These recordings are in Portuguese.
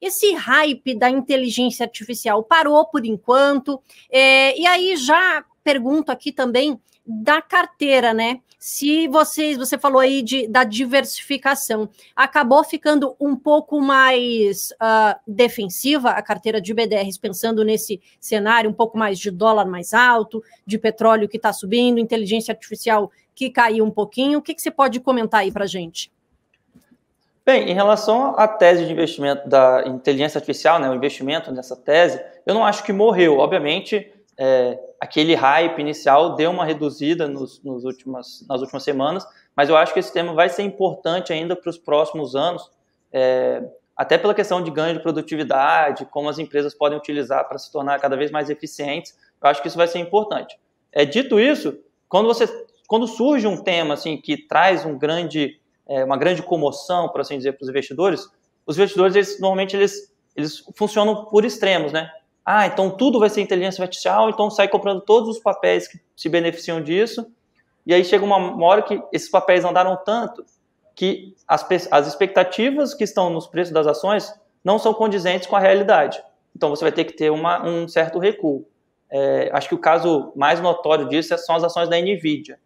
Esse hype da inteligência artificial parou por enquanto. É, e aí já pergunto aqui também da carteira, né? Se vocês, você falou aí de, da diversificação, acabou ficando um pouco mais uh, defensiva a carteira de BDRs, pensando nesse cenário um pouco mais de dólar mais alto, de petróleo que está subindo, inteligência artificial que caiu um pouquinho. O que, que você pode comentar aí para gente? Bem, em relação à tese de investimento da inteligência artificial, né, o investimento nessa tese, eu não acho que morreu. Obviamente, é, aquele hype inicial deu uma reduzida nos, nos últimas, nas últimas semanas, mas eu acho que esse tema vai ser importante ainda para os próximos anos, é, até pela questão de ganho de produtividade, como as empresas podem utilizar para se tornar cada vez mais eficientes. Eu acho que isso vai ser importante. É, dito isso, quando, você, quando surge um tema assim que traz um grande é, uma grande comoção, por assim dizer, para os investidores, os investidores, eles, normalmente, eles, eles funcionam por extremos, né? Ah, então tudo vai ser inteligência artificial, então sai comprando todos os papéis que se beneficiam disso, e aí chega uma, uma hora que esses papéis andaram tanto que as, as expectativas que estão nos preços das ações não são condizentes com a realidade. Então você vai ter que ter uma, um certo recuo. É, acho que o caso mais notório disso é, são as ações da Nvidia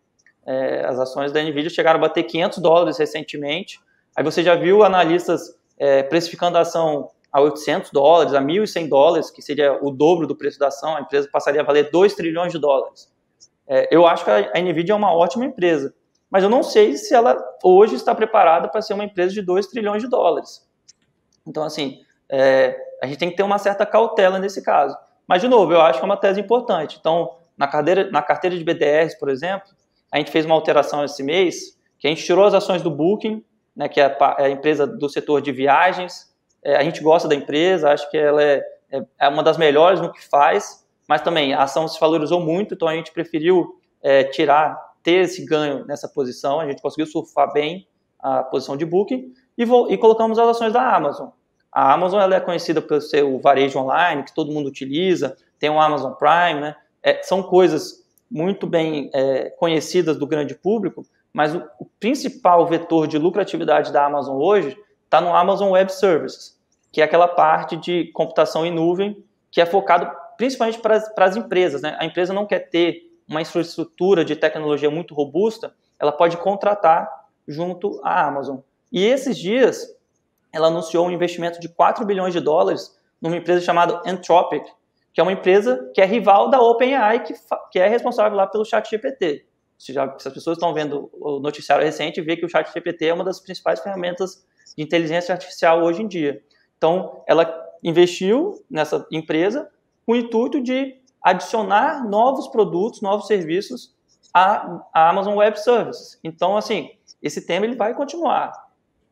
é, as ações da Nvidia chegaram a bater 500 dólares recentemente. Aí você já viu analistas é, precificando a ação a 800 dólares, a 1.100 dólares, que seria o dobro do preço da ação, a empresa passaria a valer 2 trilhões de dólares. É, eu acho que a, Nvidia é uma ótima empresa, mas eu não sei se ela hoje está preparada para ser uma empresa de 2 trilhões de dólares. Então, assim, é, a gente tem que ter uma certa cautela nesse caso. Mas, de novo, eu acho que é uma tese importante. Então, na, cadeira, na carteira de BDRs, por exemplo, a gente fez uma alteração esse mês, que a gente tirou as ações do Booking, né, que é a, é empresa do setor de viagens. É, a gente gosta da empresa, acho que ela é, é, é, uma das melhores no que faz, mas também a ação se valorizou muito, então a gente preferiu é, tirar, ter esse ganho nessa posição. A gente conseguiu surfar bem a posição de Booking e, e colocamos as ações da Amazon. A Amazon ela é conhecida por ser o varejo online que todo mundo utiliza, tem o Amazon Prime, né? É, são coisas muito bem é, conhecidas do grande público, mas o, o, principal vetor de lucratividade da Amazon hoje está no Amazon Web Services, que é aquela parte de computação em nuvem que é focado principalmente para as empresas. Né? A empresa não quer ter uma infraestrutura de tecnologia muito robusta, ela pode contratar junto à Amazon. E esses dias, ela anunciou um investimento de 4 bilhões de dólares numa empresa chamada Anthropic, que é uma empresa que é rival da OpenAI, que, que é responsável lá pelo ChatGPT. Se, já, se as pessoas estão vendo o noticiário recente, vê que o ChatGPT é uma das principais ferramentas de inteligência artificial hoje em dia. Então, ela investiu nessa empresa com o intuito de adicionar novos produtos, novos serviços à, à Amazon Web Services. Então, assim, esse tema ele vai continuar.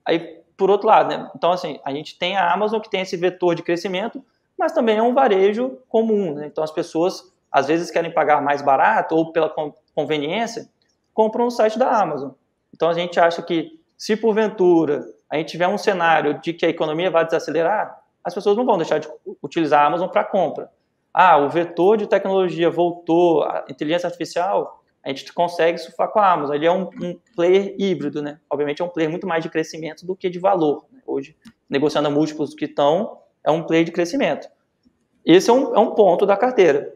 Aí, por outro lado, né? então assim, a gente tem a Amazon que tem esse vetor de crescimento, mas também é um varejo comum. Né? Então as pessoas às vezes querem pagar mais barato ou pela conveniência, compram no site da Amazon. Então a gente acha que se porventura a gente tiver um cenário de que a economia vai desacelerar, as pessoas não vão deixar de utilizar a Amazon para compra. Ah, o vetor de tecnologia voltou, a inteligência artificial, a gente consegue surfar com a Amazon. Ele é um, um player híbrido, né? Obviamente é um player muito mais de crescimento do que de valor. Né? Hoje, negociando múltiplos que estão, é um play de crescimento. Esse é um, é um ponto da carteira.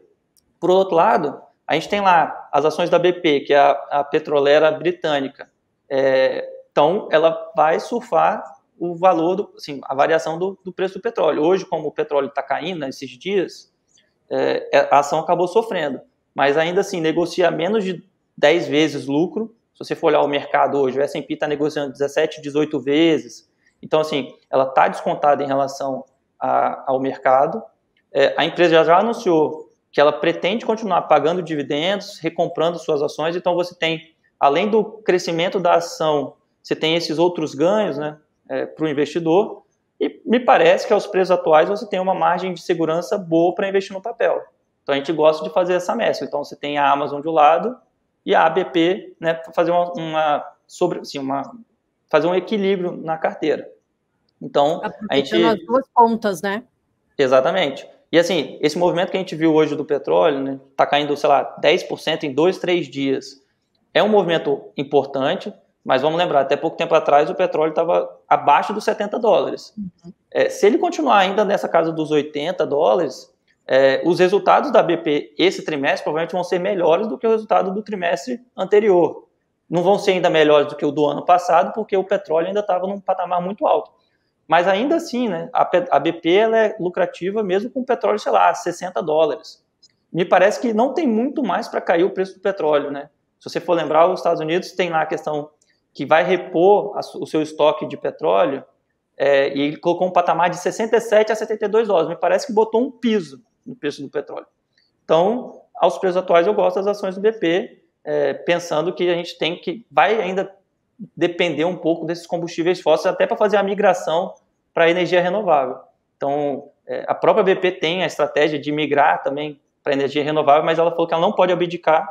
Por outro lado, a gente tem lá as ações da BP, que é a, a petroleira britânica. É, então, ela vai surfar o valor, do, assim, a variação do, do preço do petróleo. Hoje, como o petróleo está caindo nesses né, dias, é, é, a ação acabou sofrendo. Mas ainda assim, negocia menos de 10 vezes lucro. Se você for olhar o mercado hoje, o S&P está negociando 17, 18 vezes. Então, assim, ela está descontada em relação a, ao mercado. É, a empresa já, anunciou que ela pretende continuar pagando dividendos, recomprando suas ações, então você tem, além do crescimento da ação, você tem esses outros ganhos né, é, para o investidor, e me parece que aos preços atuais você tem uma margem de segurança boa para investir no papel. Então a gente gosta de fazer essa mescla. Então você tem a Amazon de um lado e a ABP, né, para fazer uma, uma sobre, assim, uma fazer um equilíbrio na carteira. Então, tá a gente. as duas pontas, né? Exatamente. E assim, esse movimento que a gente viu hoje do petróleo, está né, caindo, sei lá, 10% em dois, três dias. É um movimento importante, mas vamos lembrar, até pouco tempo atrás o petróleo estava abaixo dos 70 dólares. Uhum. É, se ele continuar ainda nessa casa dos 80 dólares, é, os resultados da BP esse trimestre provavelmente vão ser melhores do que o resultado do trimestre anterior. Não vão ser ainda melhores do que o do ano passado, porque o petróleo ainda estava num patamar muito alto. Mas ainda assim, né, a, BP ela é lucrativa mesmo com petróleo, sei lá, 60 dólares. Me parece que não tem muito mais para cair o preço do petróleo, né? Se você for lembrar, os Estados Unidos tem lá a questão que vai repor o seu estoque de petróleo é, e ele colocou um patamar de 67 a 72 dólares. Me parece que botou um piso no preço do petróleo. Então, aos preços atuais, eu gosto das ações do BP, é, pensando que a gente tem que vai ainda depender um pouco desses combustíveis fósseis, até para fazer a migração para a energia renovável. Então, é, a própria BP tem a estratégia de migrar também para energia renovável, mas ela falou que ela não pode abdicar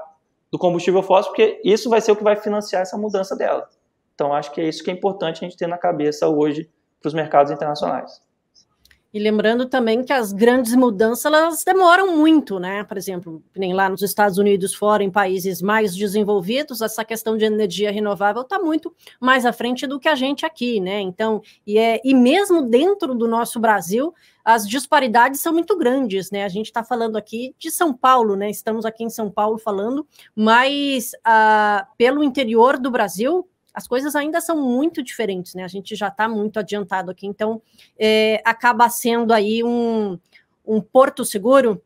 do combustível fóssil, porque isso vai ser o que vai financiar essa mudança dela. Então, acho que é isso que é importante a gente ter na cabeça hoje para os mercados internacionais. E lembrando também que as grandes mudanças elas demoram muito, né? Por exemplo, nem lá nos Estados Unidos, fora em países mais desenvolvidos, essa questão de energia renovável está muito mais à frente do que a gente aqui, né? Então, e, é, e mesmo dentro do nosso Brasil, as disparidades são muito grandes, né? A gente está falando aqui de São Paulo, né? Estamos aqui em São Paulo falando, mas ah, pelo interior do Brasil, as coisas ainda são muito diferentes, né? A gente já está muito adiantado aqui, então é, acaba sendo aí um, um porto seguro?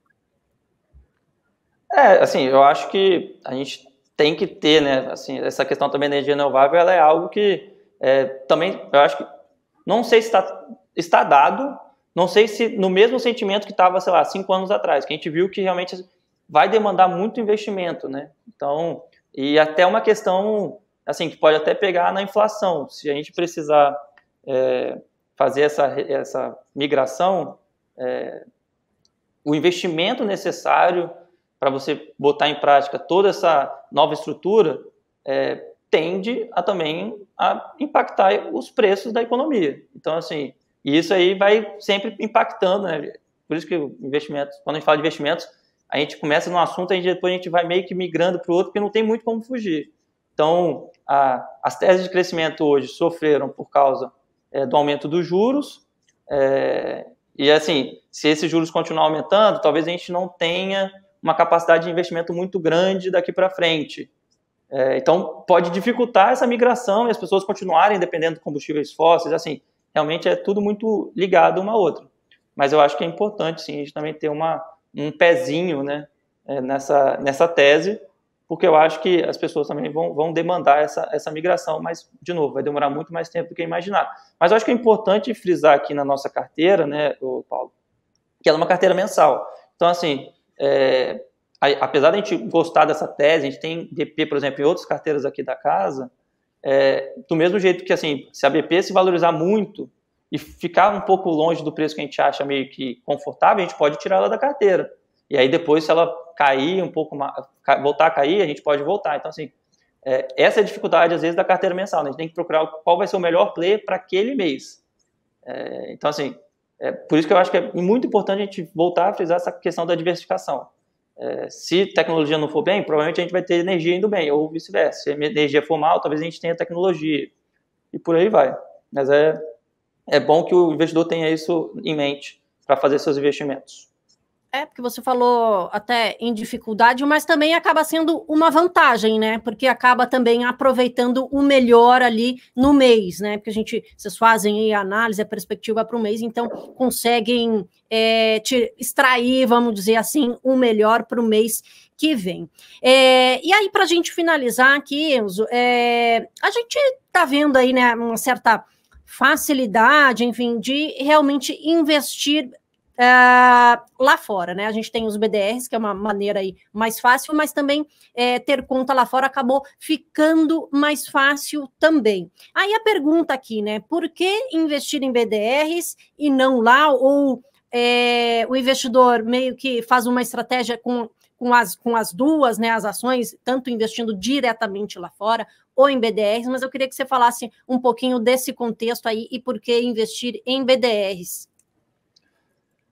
É, assim, eu acho que a gente tem que ter, né? Assim, essa questão também da energia renovável, ela é algo que é, também, eu acho que, não sei se está, está dado, não sei se no mesmo sentimento que estava, sei lá, cinco anos atrás, que a gente viu que realmente vai demandar muito investimento, né? Então, e até uma questão assim, que pode até pegar na inflação. Se a gente precisar é, fazer essa, essa migração, é, o investimento necessário para você botar em prática toda essa nova estrutura é, tende a também a impactar os preços da economia. Então, assim, e isso aí vai sempre impactando, né? Por isso que investimentos, quando a gente fala de investimentos, a gente começa num assunto e depois a gente vai meio que migrando para o outro, porque não tem muito como fugir. Então, a, as teses de crescimento hoje sofreram por causa é, do aumento dos juros. É, e assim, se esses juros continuar aumentando, talvez a gente não tenha uma capacidade de investimento muito grande daqui para frente. É, então, pode dificultar essa migração e as pessoas continuarem dependendo de combustíveis fósseis. Assim, realmente é tudo muito ligado uma a outra. Mas eu acho que é importante, sim, a gente também ter uma, um pezinho né, é, nessa, nessa tese porque eu acho que as pessoas também vão, vão demandar essa, essa migração, mas, de novo, vai demorar muito mais tempo do que imaginar. Mas eu acho que é importante frisar aqui na nossa carteira, né, Paulo, que ela é uma carteira mensal. Então, assim, é, apesar da gente gostar dessa tese, a gente tem BP, por exemplo, em outras carteiras aqui da casa, é, do mesmo jeito que, assim, se a BP se valorizar muito e ficar um pouco longe do preço que a gente acha meio que confortável, a gente pode tirar ela da carteira. E aí depois, se ela cair um pouco mais, voltar a cair, a gente pode voltar. Então, assim, é, essa é a dificuldade, às vezes, da carteira mensal. Né? A gente tem que procurar qual vai ser o melhor player para aquele mês. É, então, assim, é por isso que eu acho que é muito importante a gente voltar a frisar essa questão da diversificação. É, se tecnologia não for bem, provavelmente a gente vai ter energia indo bem, ou vice-versa. Se a energia for mal, talvez a gente tenha tecnologia. E por aí vai. Mas é, é bom que o investidor tenha isso em mente para fazer seus investimentos. É, porque você falou até em dificuldade, mas também acaba sendo uma vantagem, né? Porque acaba também aproveitando o melhor ali no mês, né? Porque a gente, vocês fazem a análise, a perspectiva para o mês, então conseguem é, extrair, vamos dizer assim, o melhor para o mês que vem. É, e aí, para a gente finalizar aqui, Enzo, é, a gente está vendo aí, né, uma certa facilidade, enfim, de realmente investir Uh, lá fora, né? A gente tem os BDRs, que é uma maneira aí mais fácil, mas também é, ter conta lá fora acabou ficando mais fácil também. Aí a pergunta aqui, né? Por que investir em BDRs e não lá? Ou é, o investidor meio que faz uma estratégia com, com, as, com as duas, né? As ações, tanto investindo diretamente lá fora ou em BDRs, mas eu queria que você falasse um pouquinho desse contexto aí e por que investir em BDRs.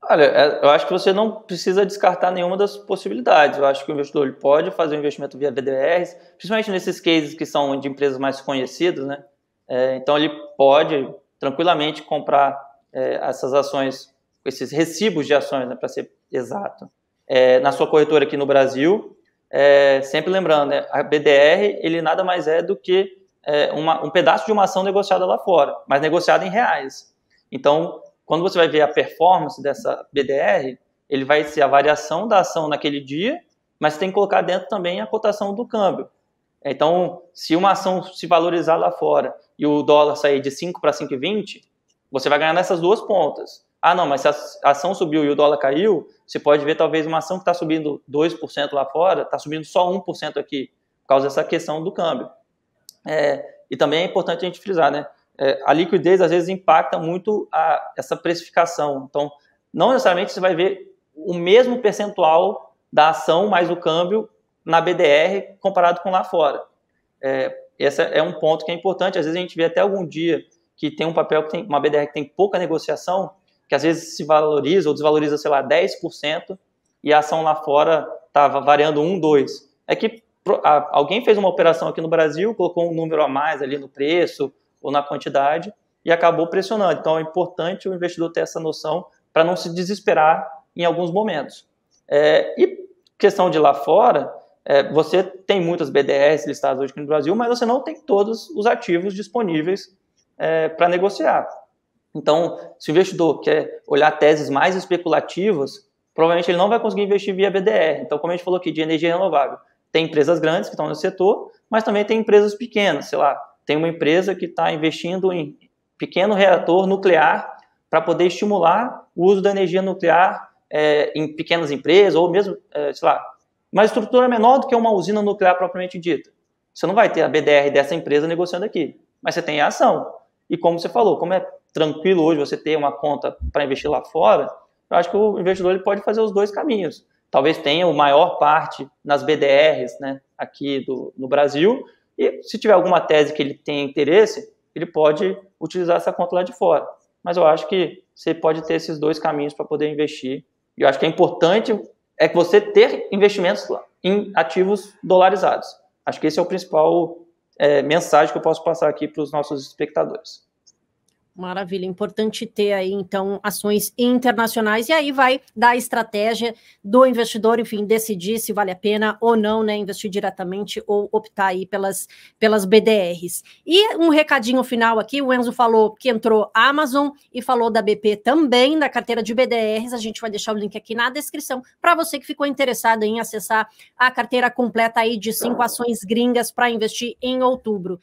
Olha, é, eu acho que você não precisa descartar nenhuma das possibilidades. Eu acho que o investidor pode fazer um investimento via BDRs, principalmente nesses cases que são de empresas mais conhecidas, né? É, então ele pode tranquilamente comprar é, essas ações, esses recibos de ações, né, para ser exato, é, na sua corretora aqui no Brasil. É, sempre lembrando, né, a BDR ele nada mais é do que é, uma, um pedaço de uma ação negociada lá fora, mas negociada em reais. Então quando você vai ver a performance dessa BDR, ele vai ser a variação da ação naquele dia, mas tem que colocar dentro também a cotação do câmbio. Então, se uma ação se valorizar lá fora e o dólar sair de 5 para 5,20, você vai ganhar nessas duas pontas. Ah, não, mas se a ação subiu e o dólar caiu, você pode ver talvez uma ação que está subindo 2% lá fora, está subindo só 1% aqui, por causa dessa questão do câmbio. É, e também é importante a gente frisar, né? é, a liquidez às vezes impacta muito a, essa precificação. Então, não necessariamente você vai ver o mesmo percentual da ação mais o câmbio na BDR comparado com lá fora. É, esse é um ponto que é importante. Às vezes a gente vê até algum dia que tem um papel que tem uma BDR que tem pouca negociação, que às vezes se valoriza ou desvaloriza, sei lá, 10% e a ação lá fora estava tá variando 1, 2. É que alguém fez uma operação aqui no Brasil, colocou um número a mais ali no preço, ou na quantidade e acabou pressionando. Então é importante o investidor ter essa noção para não se desesperar em alguns momentos. É, e questão de lá fora, é, você tem muitas BDRs listadas hoje aqui no Brasil, mas você não tem todos os ativos disponíveis é, para negociar. Então, se o investidor quer olhar teses mais especulativas, provavelmente ele não vai conseguir investir via BDR. Então, como a gente falou aqui de energia renovável, tem empresas grandes que estão no setor, mas também tem empresas pequenas, sei lá, tem uma empresa que está investindo em pequeno reator nuclear para poder estimular o uso da energia nuclear é, em pequenas empresas ou mesmo, é, sei lá, uma estrutura menor do que uma usina nuclear propriamente dita. Você não vai ter a BDR dessa empresa negociando aqui, mas você tem a ação. E como você falou, como é tranquilo hoje você ter uma conta para investir lá fora, eu acho que o investidor ele pode fazer os dois caminhos. Talvez tenha o maior parte nas BDRs né, aqui do, no Brasil, e se tiver alguma tese que ele tenha interesse, ele pode utilizar essa conta lá de fora. Mas eu acho que você pode ter esses dois caminhos para poder investir. E eu acho que é importante é que você ter investimentos em ativos dolarizados. Acho que esse é o principal é, mensagem que eu posso passar aqui para os nossos espectadores. Maravilha, importante ter aí então ações internacionais e aí vai da estratégia do investidor, enfim, decidir se vale a pena ou não, né, investir diretamente ou optar aí pelas pelas BDRs. E um recadinho final aqui, o Enzo falou que entrou Amazon e falou da BP também da carteira de BDRs, a gente vai deixar o link aqui na descrição para você que ficou interessado em acessar a carteira completa aí de cinco ações gringas para investir em outubro.